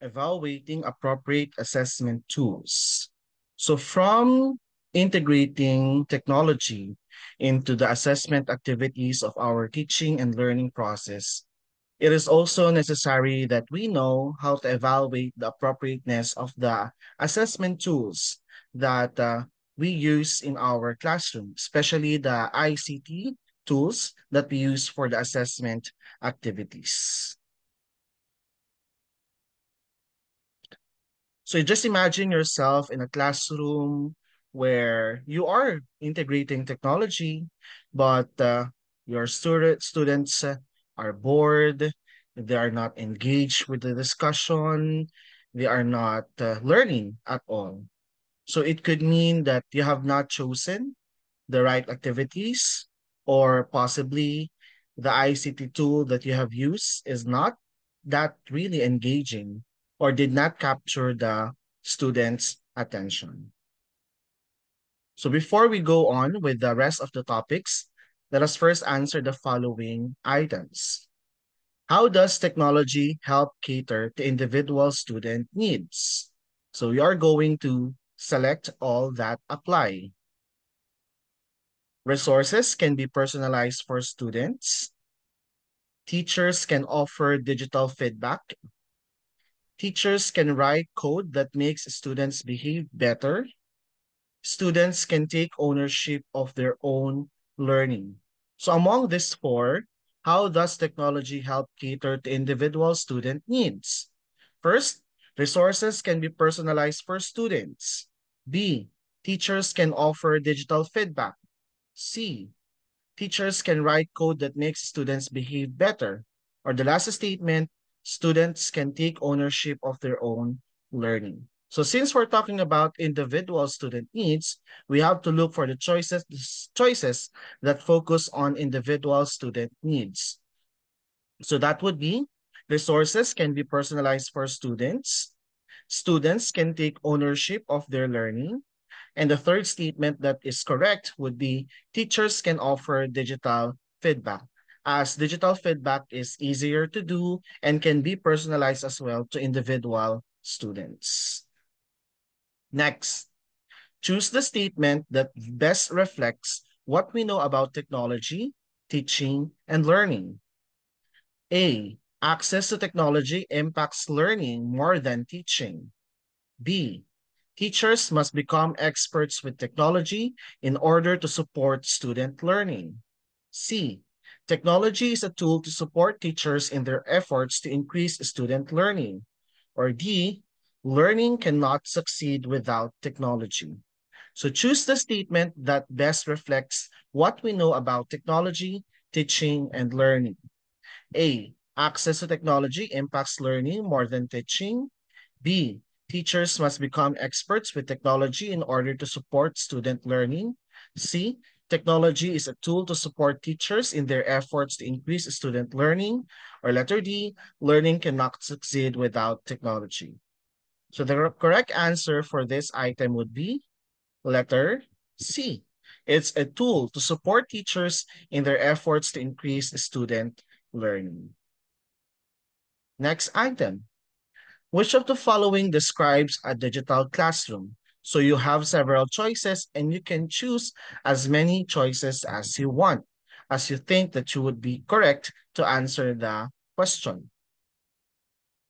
evaluating appropriate assessment tools. So from integrating technology into the assessment activities of our teaching and learning process, it is also necessary that we know how to evaluate the appropriateness of the assessment tools that uh, we use in our classroom, especially the ICT tools that we use for the assessment activities. So just imagine yourself in a classroom where you are integrating technology, but uh, your student, students are bored, they are not engaged with the discussion, they are not uh, learning at all. So it could mean that you have not chosen the right activities or possibly the ICT tool that you have used is not that really engaging or did not capture the students' attention. So before we go on with the rest of the topics, let us first answer the following items. How does technology help cater to individual student needs? So you are going to select all that apply. Resources can be personalized for students. Teachers can offer digital feedback Teachers can write code that makes students behave better. Students can take ownership of their own learning. So among these four, how does technology help cater to individual student needs? First, resources can be personalized for students. B, teachers can offer digital feedback. C, teachers can write code that makes students behave better. Or the last statement, students can take ownership of their own learning. So since we're talking about individual student needs, we have to look for the choices, choices that focus on individual student needs. So that would be resources can be personalized for students. Students can take ownership of their learning. And the third statement that is correct would be teachers can offer digital feedback as digital feedback is easier to do and can be personalized as well to individual students. Next, choose the statement that best reflects what we know about technology, teaching, and learning. A, access to technology impacts learning more than teaching. B, teachers must become experts with technology in order to support student learning. C, Technology is a tool to support teachers in their efforts to increase student learning. Or D, learning cannot succeed without technology. So choose the statement that best reflects what we know about technology, teaching, and learning. A, access to technology impacts learning more than teaching. B, teachers must become experts with technology in order to support student learning. C, Technology is a tool to support teachers in their efforts to increase student learning, or letter D, learning cannot succeed without technology. So the correct answer for this item would be letter C. It's a tool to support teachers in their efforts to increase student learning. Next item. Which of the following describes a digital classroom? So you have several choices and you can choose as many choices as you want, as you think that you would be correct to answer the question.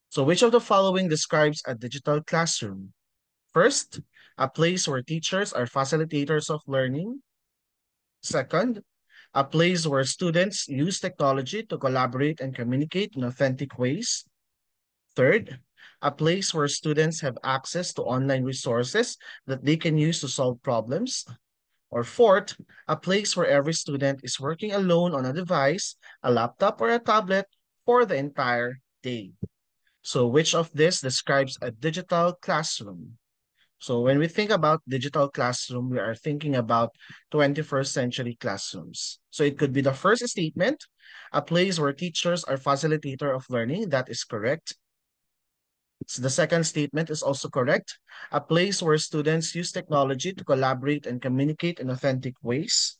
So which of the following describes a digital classroom? First, a place where teachers are facilitators of learning. Second, a place where students use technology to collaborate and communicate in authentic ways. Third, a place where students have access to online resources that they can use to solve problems. Or fourth, a place where every student is working alone on a device, a laptop or a tablet for the entire day. So which of this describes a digital classroom? So when we think about digital classroom, we are thinking about 21st century classrooms. So it could be the first statement, a place where teachers are facilitator of learning, that is correct. So the second statement is also correct. A place where students use technology to collaborate and communicate in authentic ways.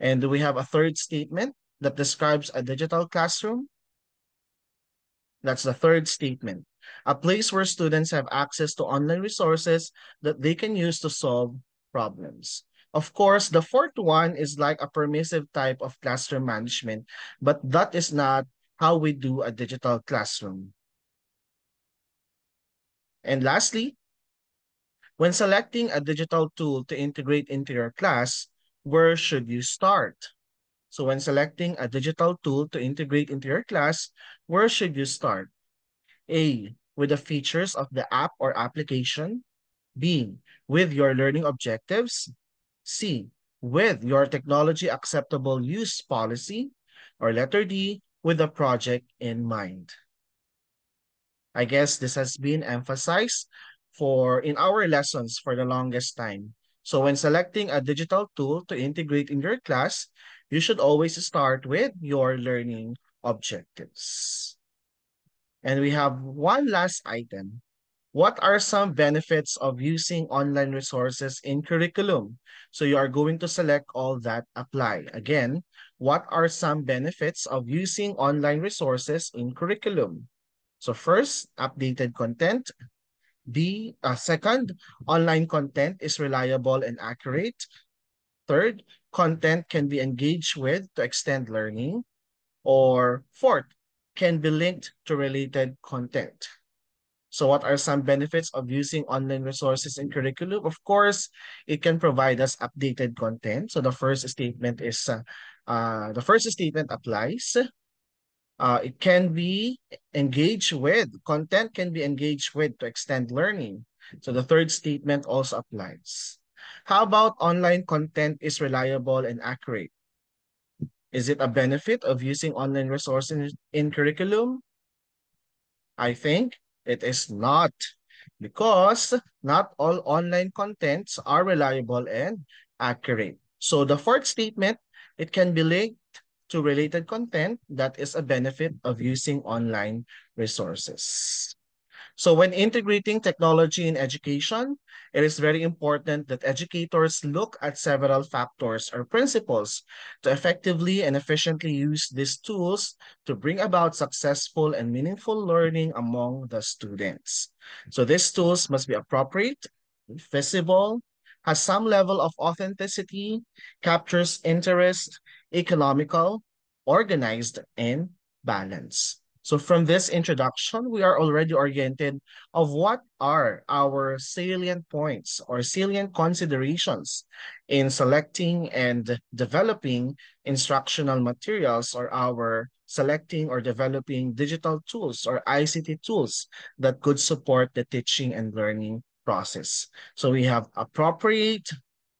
And we have a third statement that describes a digital classroom. That's the third statement. A place where students have access to online resources that they can use to solve problems. Of course, the fourth one is like a permissive type of classroom management, but that is not how we do a digital classroom. And lastly, when selecting a digital tool to integrate into your class, where should you start? So when selecting a digital tool to integrate into your class, where should you start? A, with the features of the app or application. B, with your learning objectives. C, with your technology acceptable use policy. Or letter D, with a project in mind. I guess this has been emphasized for in our lessons for the longest time. So when selecting a digital tool to integrate in your class, you should always start with your learning objectives. And we have one last item. What are some benefits of using online resources in curriculum? So you are going to select all that apply. Again, what are some benefits of using online resources in curriculum? So first, updated content. B, uh, second, online content is reliable and accurate. Third, content can be engaged with to extend learning. Or fourth, can be linked to related content. So what are some benefits of using online resources in curriculum? Of course, it can provide us updated content. So the first statement is, uh, uh, the first statement applies uh, it can be engaged with, content can be engaged with to extend learning. So the third statement also applies. How about online content is reliable and accurate? Is it a benefit of using online resources in curriculum? I think it is not because not all online contents are reliable and accurate. So the fourth statement, it can be linked to related content that is a benefit of using online resources. So when integrating technology in education, it is very important that educators look at several factors or principles to effectively and efficiently use these tools to bring about successful and meaningful learning among the students. So these tools must be appropriate, visible, has some level of authenticity, captures interest, economical, organized, and balanced. So from this introduction, we are already oriented of what are our salient points or salient considerations in selecting and developing instructional materials or our selecting or developing digital tools or ICT tools that could support the teaching and learning process. So we have appropriate,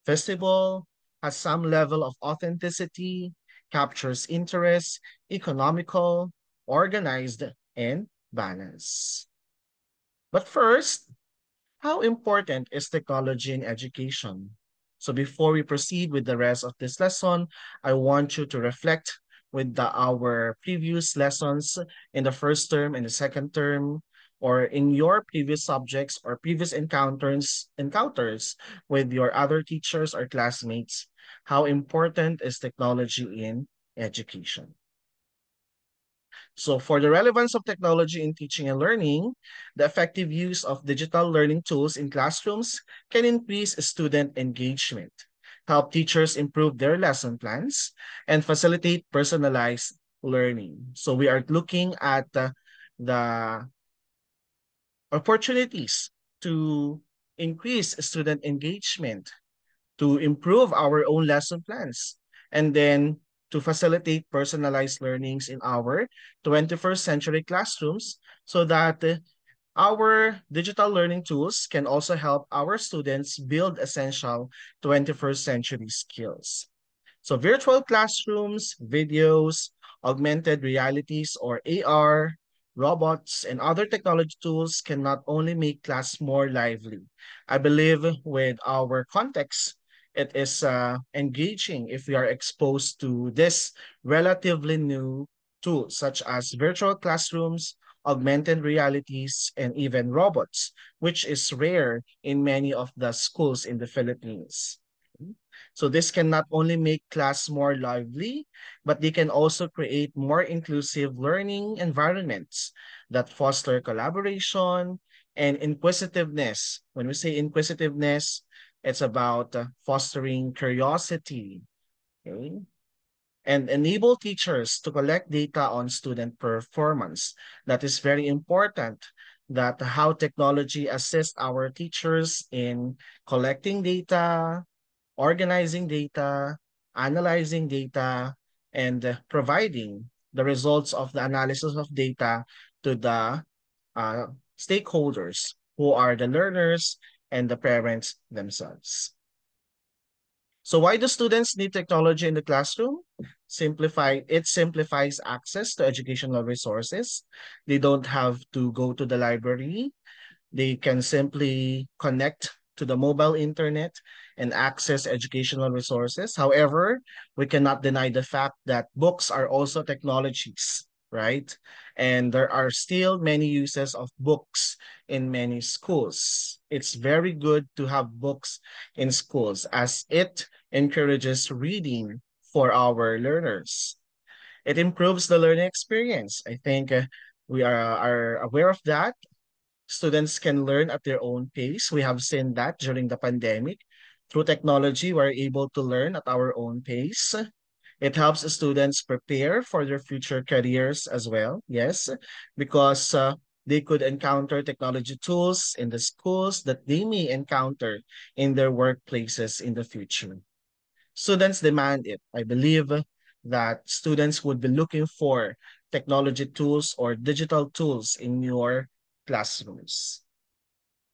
visible, has some level of authenticity, captures interest, economical, organized, and balanced. But first, how important is technology in education? So before we proceed with the rest of this lesson, I want you to reflect with the, our previous lessons in the first term and the second term or in your previous subjects or previous encounters encounters with your other teachers or classmates how important is technology in education so for the relevance of technology in teaching and learning, the effective use of digital learning tools in classrooms can increase student engagement, help teachers improve their lesson plans, and facilitate personalized learning. So we are looking at uh, the the opportunities to increase student engagement, to improve our own lesson plans, and then to facilitate personalized learnings in our 21st century classrooms so that uh, our digital learning tools can also help our students build essential 21st century skills. So virtual classrooms, videos, augmented realities or AR, robots, and other technology tools can not only make class more lively. I believe with our context, it is uh, engaging if we are exposed to this relatively new tools such as virtual classrooms, augmented realities, and even robots, which is rare in many of the schools in the Philippines. So this can not only make class more lively, but they can also create more inclusive learning environments that foster collaboration and inquisitiveness. When we say inquisitiveness, it's about uh, fostering curiosity. Okay? And enable teachers to collect data on student performance. That is very important that how technology assists our teachers in collecting data, organizing data, analyzing data, and uh, providing the results of the analysis of data to the uh, stakeholders who are the learners and the parents themselves. So why do students need technology in the classroom? Simplify It simplifies access to educational resources. They don't have to go to the library. They can simply connect to the mobile internet and access educational resources. However, we cannot deny the fact that books are also technologies, right? And there are still many uses of books in many schools. It's very good to have books in schools as it encourages reading for our learners. It improves the learning experience. I think uh, we are, are aware of that students can learn at their own pace. We have seen that during the pandemic. Through technology, we're able to learn at our own pace. It helps students prepare for their future careers as well, yes, because uh, they could encounter technology tools in the schools that they may encounter in their workplaces in the future. Students demand it. I believe that students would be looking for technology tools or digital tools in your classrooms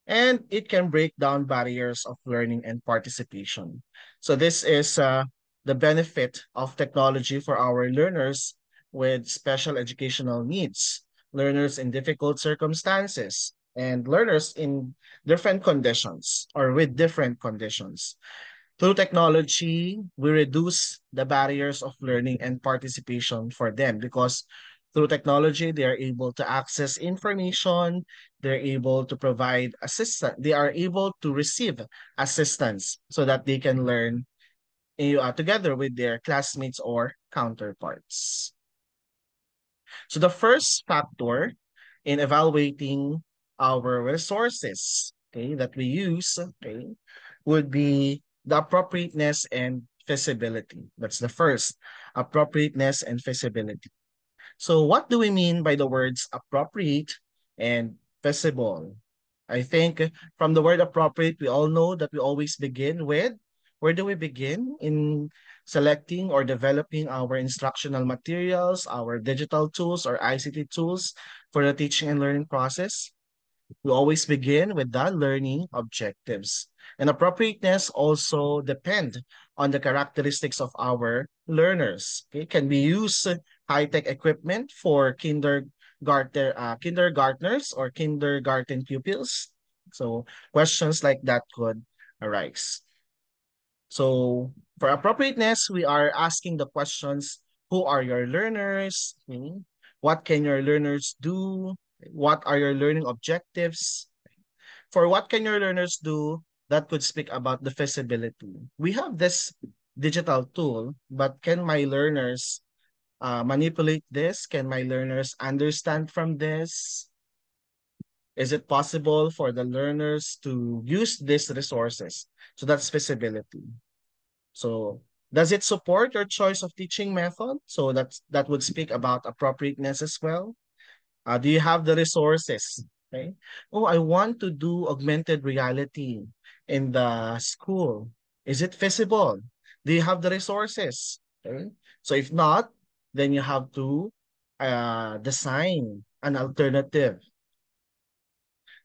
and it can break down barriers of learning and participation. So this is uh, the benefit of technology for our learners with special educational needs, learners in difficult circumstances, and learners in different conditions or with different conditions. Through technology, we reduce the barriers of learning and participation for them because through technology they are able to access information they're able to provide assistance they are able to receive assistance so that they can learn eh, uh, together with their classmates or counterparts so the first factor in evaluating our resources okay that we use okay would be the appropriateness and feasibility that's the first appropriateness and feasibility so what do we mean by the words appropriate and feasible? I think from the word appropriate, we all know that we always begin with, where do we begin in selecting or developing our instructional materials, our digital tools or ICT tools for the teaching and learning process? We always begin with the learning objectives. And appropriateness also depend on the characteristics of our learners. Okay? Can we use high-tech equipment for kindergarten, uh, kindergartners or kindergarten pupils. So questions like that could arise. So for appropriateness, we are asking the questions, who are your learners? Hmm? What can your learners do? What are your learning objectives? For what can your learners do? That could speak about the feasibility. We have this digital tool, but can my learners uh, manipulate this? Can my learners understand from this? Is it possible for the learners to use these resources? So that's feasibility. So does it support your choice of teaching method? So that's, that would speak about appropriateness as well. Uh, do you have the resources? Okay. Oh, I want to do augmented reality in the school. Is it feasible? Do you have the resources? Okay. So if not, then you have to uh, design an alternative.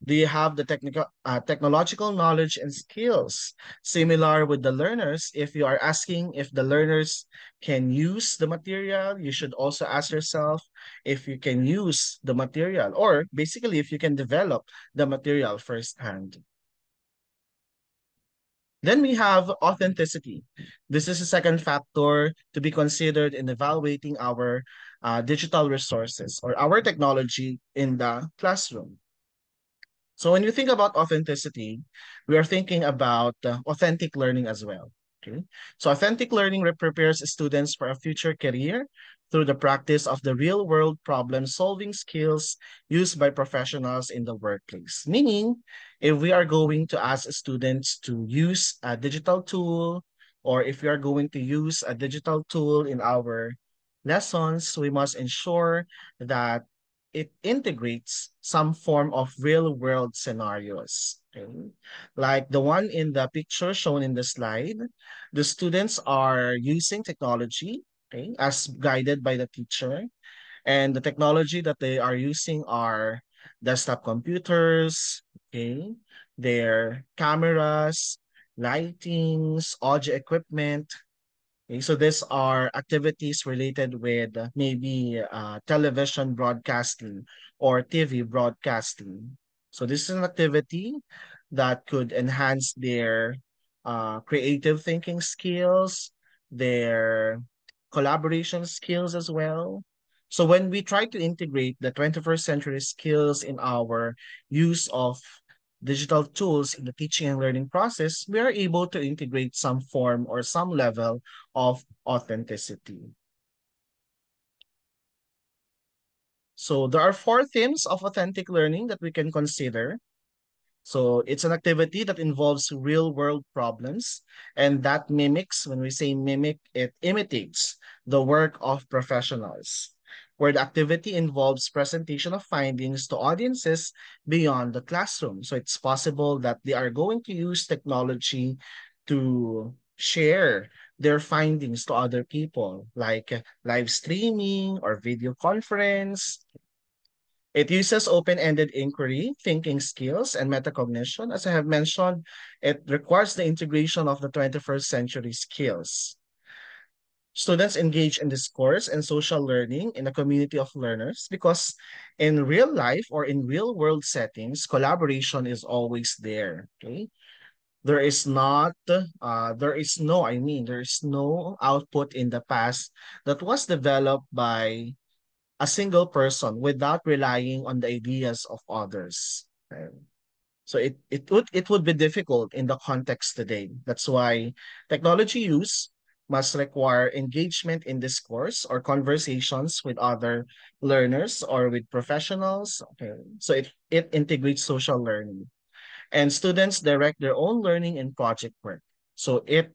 Do you have the technical, uh, technological knowledge and skills similar with the learners? If you are asking if the learners can use the material, you should also ask yourself if you can use the material or basically if you can develop the material firsthand. Then we have authenticity. This is a second factor to be considered in evaluating our uh, digital resources or our technology in the classroom. So when you think about authenticity, we are thinking about uh, authentic learning as well. Okay. So authentic learning prepares students for a future career through the practice of the real-world problem-solving skills used by professionals in the workplace. Meaning, if we are going to ask students to use a digital tool or if we are going to use a digital tool in our lessons, we must ensure that it integrates some form of real-world scenarios. Okay. Like the one in the picture shown in the slide, the students are using technology okay, as guided by the teacher. And the technology that they are using are desktop computers, okay, their cameras, lightings, audio equipment. Okay, so these are activities related with maybe uh, television broadcasting or TV broadcasting. So this is an activity that could enhance their uh, creative thinking skills, their collaboration skills as well. So when we try to integrate the 21st century skills in our use of digital tools in the teaching and learning process, we are able to integrate some form or some level of authenticity. So there are four themes of authentic learning that we can consider. So it's an activity that involves real world problems and that mimics, when we say mimic, it imitates the work of professionals, where the activity involves presentation of findings to audiences beyond the classroom. So it's possible that they are going to use technology to share their findings to other people, like uh, live streaming or video conference. It uses open-ended inquiry, thinking skills, and metacognition. As I have mentioned, it requires the integration of the 21st century skills. Students engage in discourse and social learning in a community of learners because in real life or in real world settings, collaboration is always there. Okay? there is not uh, there is no i mean there is no output in the past that was developed by a single person without relying on the ideas of others so it it would it would be difficult in the context today that's why technology use must require engagement in discourse or conversations with other learners or with professionals okay so it it integrates social learning and students direct their own learning and project work. So it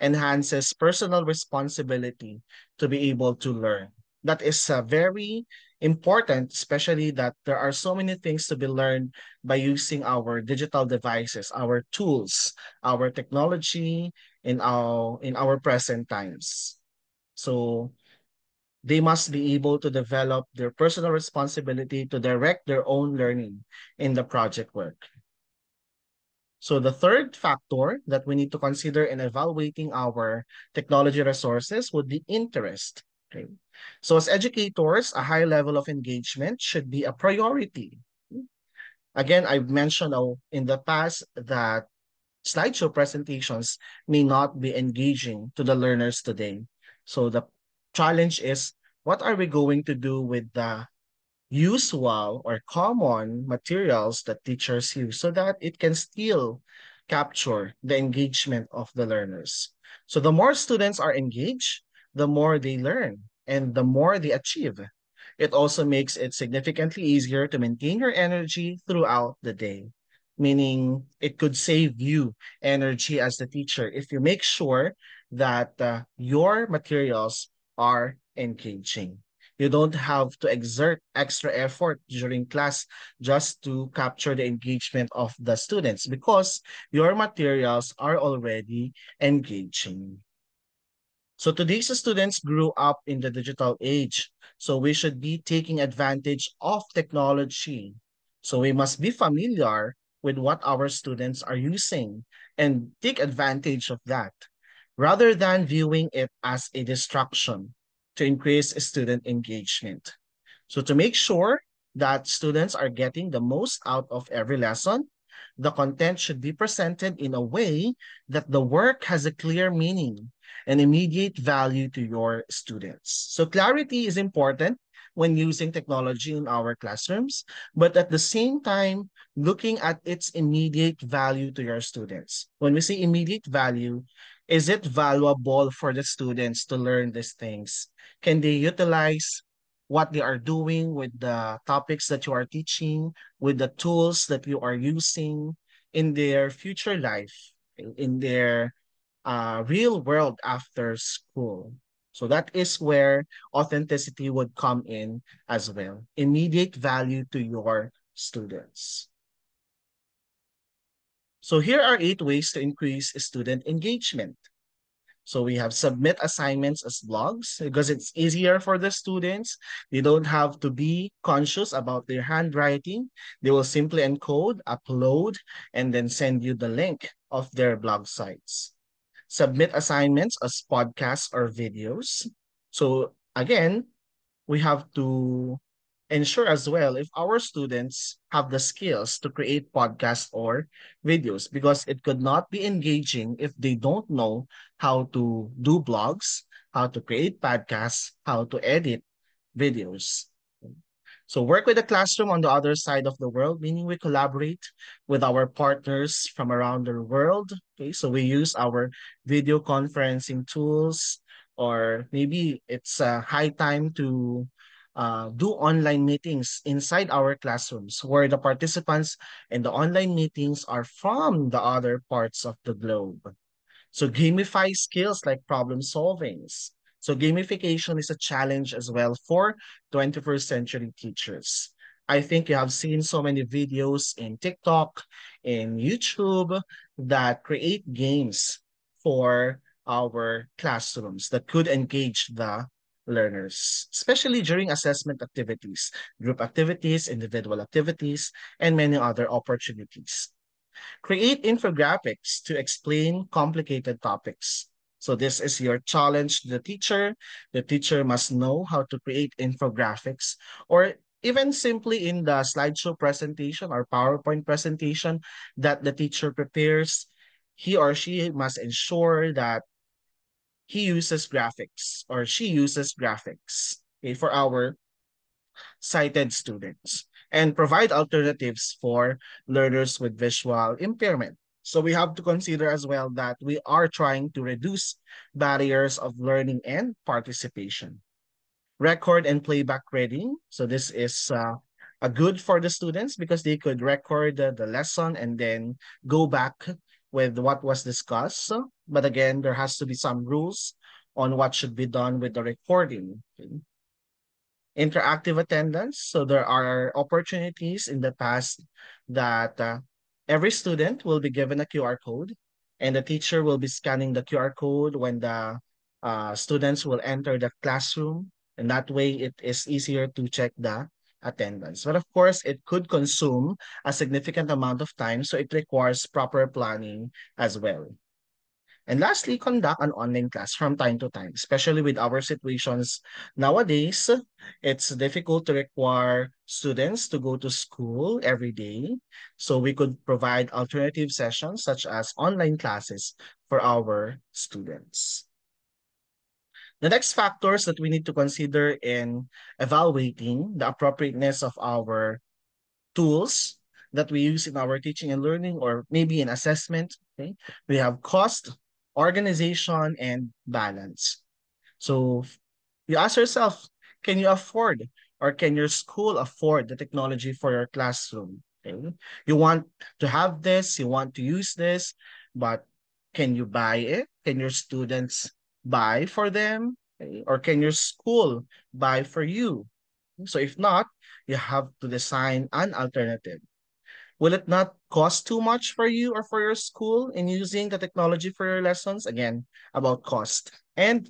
enhances personal responsibility to be able to learn. That is a uh, very important, especially that there are so many things to be learned by using our digital devices, our tools, our technology in our in our present times. So they must be able to develop their personal responsibility to direct their own learning in the project work. So the third factor that we need to consider in evaluating our technology resources would be interest. Okay. So as educators, a high level of engagement should be a priority. Again, I've mentioned in the past that slideshow presentations may not be engaging to the learners today. So the challenge is, what are we going to do with the usual or common materials that teachers use so that it can still capture the engagement of the learners. So the more students are engaged, the more they learn and the more they achieve. It also makes it significantly easier to maintain your energy throughout the day, meaning it could save you energy as the teacher if you make sure that uh, your materials are engaging. You don't have to exert extra effort during class just to capture the engagement of the students because your materials are already engaging. So today's students grew up in the digital age. So we should be taking advantage of technology. So we must be familiar with what our students are using and take advantage of that rather than viewing it as a distraction to increase student engagement. So to make sure that students are getting the most out of every lesson, the content should be presented in a way that the work has a clear meaning and immediate value to your students. So clarity is important when using technology in our classrooms, but at the same time, looking at its immediate value to your students. When we say immediate value, is it valuable for the students to learn these things? Can they utilize what they are doing with the topics that you are teaching, with the tools that you are using in their future life, in their uh, real world after school? So that is where authenticity would come in as well. Immediate value to your students. So here are eight ways to increase student engagement. So we have submit assignments as blogs because it's easier for the students. They don't have to be conscious about their handwriting. They will simply encode, upload, and then send you the link of their blog sites submit assignments as podcasts or videos. So again, we have to ensure as well if our students have the skills to create podcasts or videos because it could not be engaging if they don't know how to do blogs, how to create podcasts, how to edit videos. So work with the classroom on the other side of the world, meaning we collaborate with our partners from around the world. Okay, so we use our video conferencing tools, or maybe it's a high time to uh, do online meetings inside our classrooms where the participants in the online meetings are from the other parts of the globe. So gamify skills like problem solvings, so gamification is a challenge as well for 21st century teachers. I think you have seen so many videos in TikTok, in YouTube that create games for our classrooms that could engage the learners, especially during assessment activities, group activities, individual activities, and many other opportunities. Create infographics to explain complicated topics. So this is your challenge to the teacher. The teacher must know how to create infographics or even simply in the slideshow presentation or PowerPoint presentation that the teacher prepares, he or she must ensure that he uses graphics or she uses graphics okay, for our sighted students and provide alternatives for learners with visual impairment. So we have to consider as well that we are trying to reduce barriers of learning and participation. Record and playback reading. So this is uh, a good for the students because they could record uh, the lesson and then go back with what was discussed. But again, there has to be some rules on what should be done with the recording. Okay. Interactive attendance. So there are opportunities in the past that uh, Every student will be given a QR code and the teacher will be scanning the QR code when the uh, students will enter the classroom. And that way it is easier to check the attendance. But of course, it could consume a significant amount of time, so it requires proper planning as well. And lastly, conduct an online class from time to time, especially with our situations nowadays. It's difficult to require students to go to school every day. So we could provide alternative sessions such as online classes for our students. The next factors that we need to consider in evaluating the appropriateness of our tools that we use in our teaching and learning or maybe in assessment, okay? We have cost, organization, and balance. So you ask yourself, can you afford or can your school afford the technology for your classroom? Okay. You want to have this, you want to use this, but can you buy it? Can your students buy for them? Okay. Or can your school buy for you? So if not, you have to design an alternative. Will it not cost too much for you or for your school in using the technology for your lessons? Again, about cost. And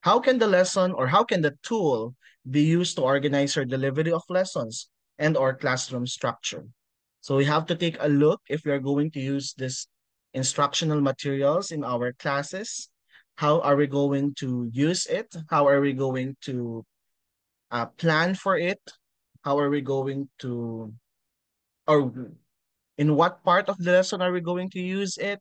how can the lesson or how can the tool be used to organize your delivery of lessons and or classroom structure? So we have to take a look if we are going to use this instructional materials in our classes. How are we going to use it? How are we going to uh, plan for it? How are we going to or in what part of the lesson are we going to use it?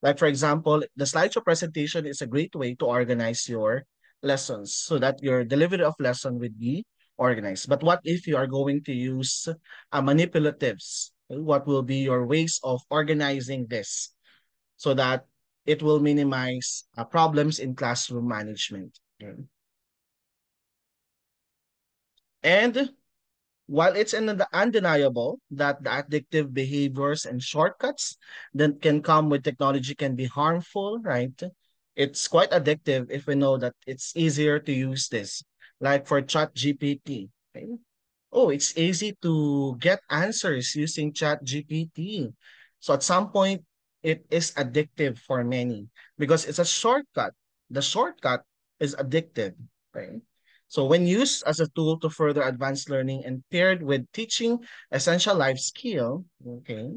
Like for example, the slideshow presentation is a great way to organize your lessons so that your delivery of lesson would be organized. But what if you are going to use uh, manipulatives? What will be your ways of organizing this so that it will minimize uh, problems in classroom management? Okay. And while it's undeniable that the addictive behaviors and shortcuts that can come with technology can be harmful, right? It's quite addictive if we know that it's easier to use this, like for Chat GPT. Right? Oh, it's easy to get answers using Chat GPT. So at some point, it is addictive for many because it's a shortcut. The shortcut is addictive, right? So when used as a tool to further advance learning and paired with teaching essential life skill, okay,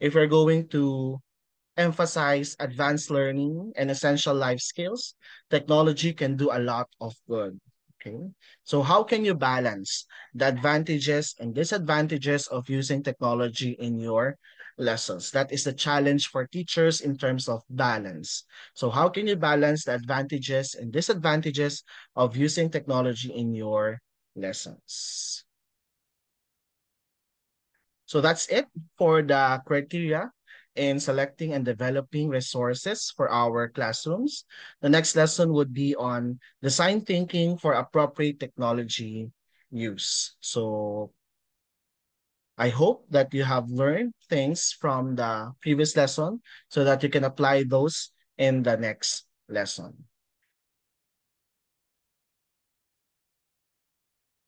if we're going to emphasize advanced learning and essential life skills, technology can do a lot of good. Okay. So how can you balance the advantages and disadvantages of using technology in your lessons. That is the challenge for teachers in terms of balance. So how can you balance the advantages and disadvantages of using technology in your lessons? So that's it for the criteria in selecting and developing resources for our classrooms. The next lesson would be on design thinking for appropriate technology use. So I hope that you have learned things from the previous lesson so that you can apply those in the next lesson.